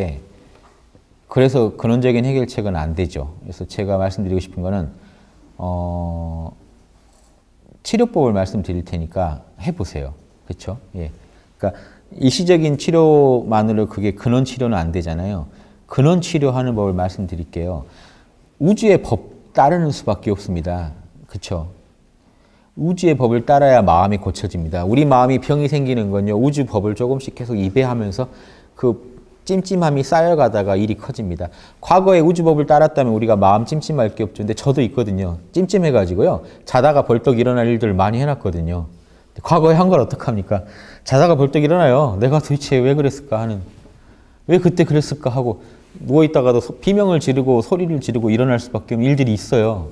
있는데 그래서 근원적인 해결책은 안 되죠. 그래서 제가 말씀드리고 싶은 거는 어, 치료법을 말씀드릴 테니까 해보세요. 그렇죠? 예. 그러니까 일시적인 치료만으로 그게 근원 치료는 안 되잖아요. 근원 치료하는 법을 말씀드릴게요. 우주의 법 따르는 수밖에 없습니다. 그렇죠? 우주의 법을 따라야 마음이 고쳐집니다. 우리 마음이 병이 생기는 건요. 우주 법을 조금씩 계속 이배하면서 그 찜찜함이 쌓여가다가 일이 커집니다. 과거에 우주법을 따랐다면 우리가 마음 찜찜할 게 없죠. 근데 저도 있거든요. 찜찜해가지고요. 자다가 벌떡 일어날 일들 많이 해놨거든요. 과거에 한 걸 어떡합니까? 자다가 벌떡 일어나요. 내가 도대체 왜 그랬을까 하는. 왜 그때 그랬을까 하고 누워있다가도 비명을 지르고 소리를 지르고 일어날 수밖에 없는 일들이 있어요.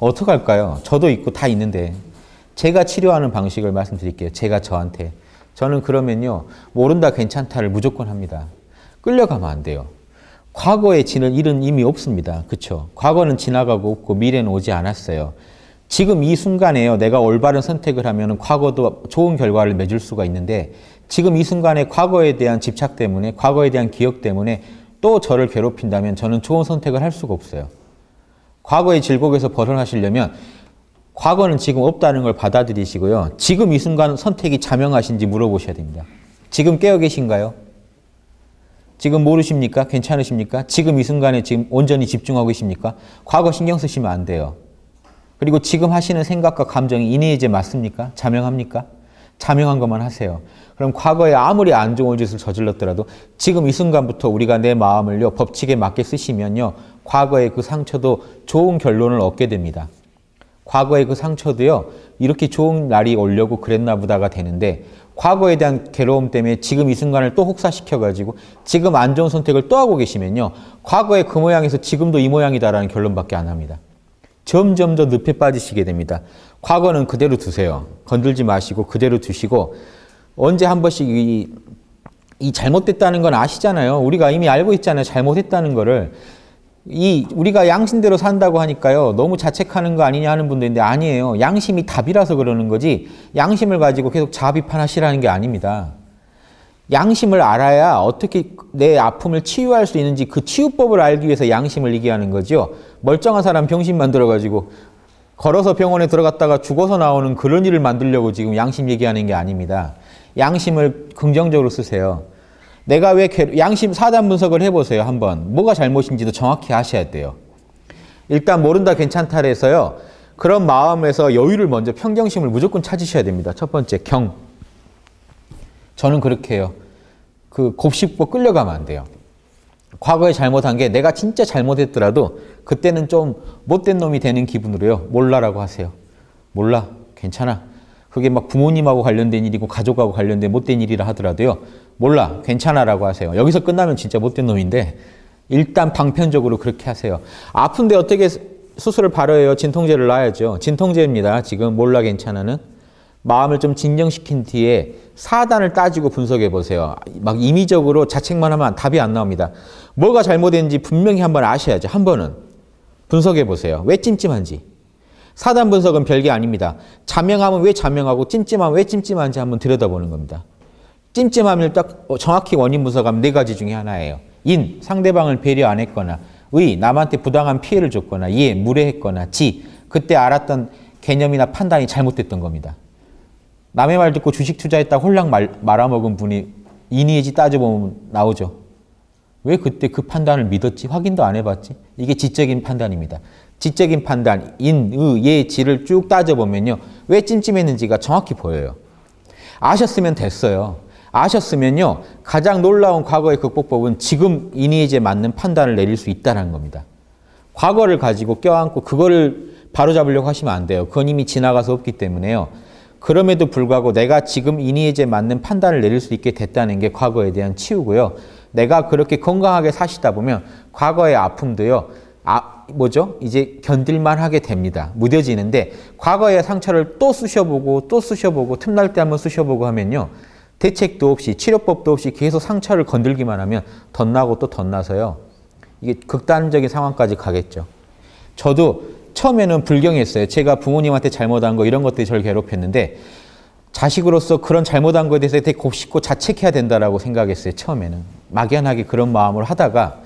어떡할까요? 저도 있고 다 있는데. 제가 치료하는 방식을 말씀드릴게요. 제가 저한테. 저는 그러면요. 모른다 괜찮다를 무조건 합니다. 끌려가면 안 돼요. 과거의 지는 일은 이미 없습니다. 그렇죠? 과거는 지나가고 없고 미래는 오지 않았어요. 지금 이 순간에요. 내가 올바른 선택을 하면 과거도 좋은 결과를 맺을 수가 있는데 지금 이 순간에 과거에 대한 집착 때문에 과거에 대한 기억 때문에 또 저를 괴롭힌다면 저는 좋은 선택을 할 수가 없어요. 과거의 질곡에서 벗어나시려면 과거는 지금 없다는 걸 받아들이시고요. 지금 이 순간 선택이 자명하신지 물어보셔야 됩니다. 지금 깨어 계신가요? 지금 모르십니까? 괜찮으십니까? 지금 이 순간에 지금 온전히 집중하고 계십니까? 과거 신경 쓰시면 안 돼요. 그리고 지금 하시는 생각과 감정이 이내에 제 맞습니까? 자명합니까? 자명한 것만 하세요. 그럼 과거에 아무리 안 좋은 짓을 저질렀더라도 지금 이 순간부터 우리가 내 마음을요, 법칙에 맞게 쓰시면요, 과거의 그 상처도 좋은 결론을 얻게 됩니다. 과거의 그 상처도요, 이렇게 좋은 날이 오려고 그랬나 보다가 되는데, 과거에 대한 괴로움 때문에 지금 이 순간을 또 혹사시켜가지고, 지금 안 좋은 선택을 또 하고 계시면요, 과거의 그 모양에서 지금도 이 모양이다라는 결론밖에 안 합니다. 점점 더 늪에 빠지시게 됩니다. 과거는 그대로 두세요. 건들지 마시고 그대로 두시고, 언제 한 번씩 이, 이 잘못됐다는 건 아시잖아요. 우리가 이미 알고 있잖아요. 잘못했다는 거를. 이 우리가 양심대로 산다고 하니까요. 너무 자책하는 거 아니냐 하는 분도 있는데 아니에요. 양심이 답이라서 그러는 거지 양심을 가지고 계속 자비판하시라는 게 아닙니다. 양심을 알아야 어떻게 내 아픔을 치유할 수 있는지 그 치유법을 알기 위해서 양심을 얘기하는 거지요. 멀쩡한 사람 병신 만들어가지고 걸어서 병원에 들어갔다가 죽어서 나오는 그런 일을 만들려고 지금 양심 얘기하는 게 아닙니다. 양심을 긍정적으로 쓰세요. 내가 왜 괴로... 양심 사단 분석을 해보세요 한번 뭐가 잘못인지도 정확히 아셔야 돼요 일단 모른다 괜찮다 해서요 그런 마음에서 여유를 먼저 평경심을 무조건 찾으셔야 됩니다 첫 번째 경 저는 그렇게 해요 그 곱씹고 끌려가면 안 돼요 과거에 잘못한 게 내가 진짜 잘못했더라도 그때는 좀 못된 놈이 되는 기분으로요 몰라라고 하세요 몰라 괜찮아 그게 막 부모님하고 관련된 일이고 가족하고 관련된 못된 일이라 하더라도요 몰라, 괜찮아라고 하세요. 여기서 끝나면 진짜 못된 놈인데 일단 방편적으로 그렇게 하세요. 아픈데 어떻게 수술을 바로해요? 진통제를 놔야죠. 진통제입니다. 지금 몰라 괜찮아는 마음을 좀 진정시킨 뒤에 사단을 따지고 분석해 보세요. 막 임의적으로 자책만 하면 답이 안 나옵니다. 뭐가 잘못된지 분명히 한번 아셔야죠. 한 번은 분석해 보세요. 왜 찜찜한지. 사단 분석은 별게 아닙니다. 자명하면 왜 자명하고 찜찜하면 왜 찜찜한지 한번 들여다보는 겁니다. 찜찜함 을딱 어, 정확히 원인 분석하면 네 가지 중에 하나예요. 인, 상대방을 배려 안 했거나 의, 남한테 부당한 피해를 줬거나 예, 무례했거나 지, 그때 알았던 개념이나 판단이 잘못됐던 겁니다. 남의 말 듣고 주식 투자했다 홀랑 말, 말아먹은 분이 인이지 따져보면 나오죠. 왜 그때 그 판단을 믿었지? 확인도 안 해봤지? 이게 지적인 판단입니다. 지적인 판단, 인, 의, 예, 지를 쭉 따져보면요. 왜 찜찜했는지가 정확히 보여요. 아셨으면 됐어요. 아셨으면요. 가장 놀라운 과거의 극복법은 지금 이니에제 맞는 판단을 내릴 수 있다는 겁니다. 과거를 가지고 껴안고 그거를 바로잡으려고 하시면 안 돼요. 그건 이미 지나가서 없기 때문에요. 그럼에도 불구하고 내가 지금 이니에제 맞는 판단을 내릴 수 있게 됐다는 게 과거에 대한 치유고요. 내가 그렇게 건강하게 사시다 보면 과거의 아픔도요. 아, 뭐죠? 이제 견딜만 하게 됩니다. 무뎌지는데 과거의 상처를 또 쑤셔보고 또 쑤셔보고 틈날 때 한번 쑤셔보고 하면요. 대책도 없이 치료법도 없이 계속 상처를 건들기만 하면 덧나고 또 덧나서요. 이게 극단적인 상황까지 가겠죠. 저도 처음에는 불경했어요. 제가 부모님한테 잘못한 거 이런 것들이 저를 괴롭혔는데 자식으로서 그런 잘못한 거에 대해서 되게 곱씹고 자책해야 된다라고 생각했어요. 처음에는 막연하게 그런 마음으 하다가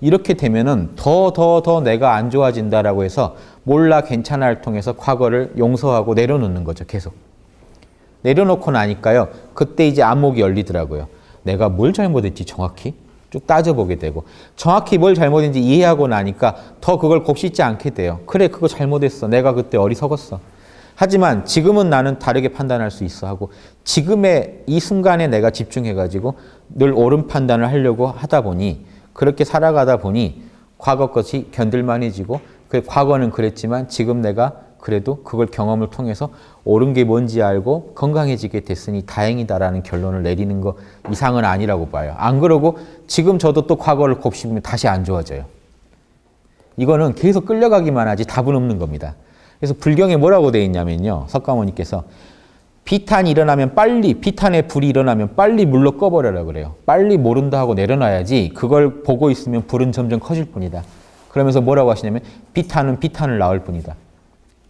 이렇게 되면은 더 더 더 내가 안 좋아진다라고 해서 몰라 괜찮아를 통해서 과거를 용서하고 내려놓는 거죠. 계속. 내려놓고 나니까요. 그때 이제 안목이 열리더라고요. 내가 뭘 잘못했지 정확히? 쭉 따져보게 되고 정확히 뭘 잘못했는지 이해하고 나니까 더 그걸 곱씹지 않게 돼요. 그래 그거 잘못했어. 내가 그때 어리석었어. 하지만 지금은 나는 다르게 판단할 수 있어 하고 지금의 이 순간에 내가 집중해가지고 늘 옳은 판단을 하려고 하다 보니 그렇게 살아가다 보니 과거 것이 견딜만해지고 그 과거는 그랬지만 지금 내가 그래도 그걸 경험을 통해서 옳은 게 뭔지 알고 건강해지게 됐으니 다행이다라는 결론을 내리는 거 이상은 아니라고 봐요. 안 그러고 지금 저도 또 과거를 곱씹으면 다시 안 좋아져요. 이거는 계속 끌려가기만 하지 답은 없는 겁니다. 그래서 불경에 뭐라고 돼 있냐면요. 석가모니께서 비탄이 일어나면 빨리 비탄에 불이 일어나면 빨리 물로 꺼버려라 그래요. 빨리 모른다 하고 내려놔야지 그걸 보고 있으면 불은 점점 커질 뿐이다. 그러면서 뭐라고 하시냐면 비탄은 비탄을 낳을 뿐이다.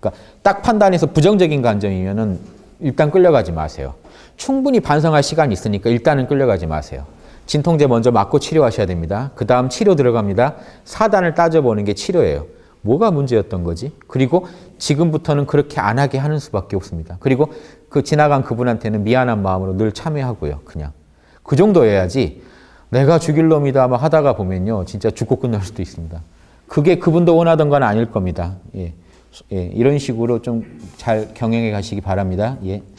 그러니까 딱 판단해서 부정적인 관점이면은 일단 끌려가지 마세요. 충분히 반성할 시간이 있으니까 일단은 끌려가지 마세요. 진통제 먼저 맞고 치료하셔야 됩니다. 그 다음 치료 들어갑니다. 사단을 따져보는 게 치료예요. 뭐가 문제였던 거지? 그리고 지금부터는 그렇게 안 하게 하는 수밖에 없습니다. 그리고 그 지나간 그분한테는 미안한 마음으로 늘 참여하고요. 그냥. 그정도해야지 내가 죽일 놈이다 막 하다가 보면요. 진짜 죽고 끝날 수도 있습니다. 그게 그분도 원하던 건 아닐 겁니다. 예. 예, 이런 식으로 좀 잘 경영해 가시기 바랍니다. 예.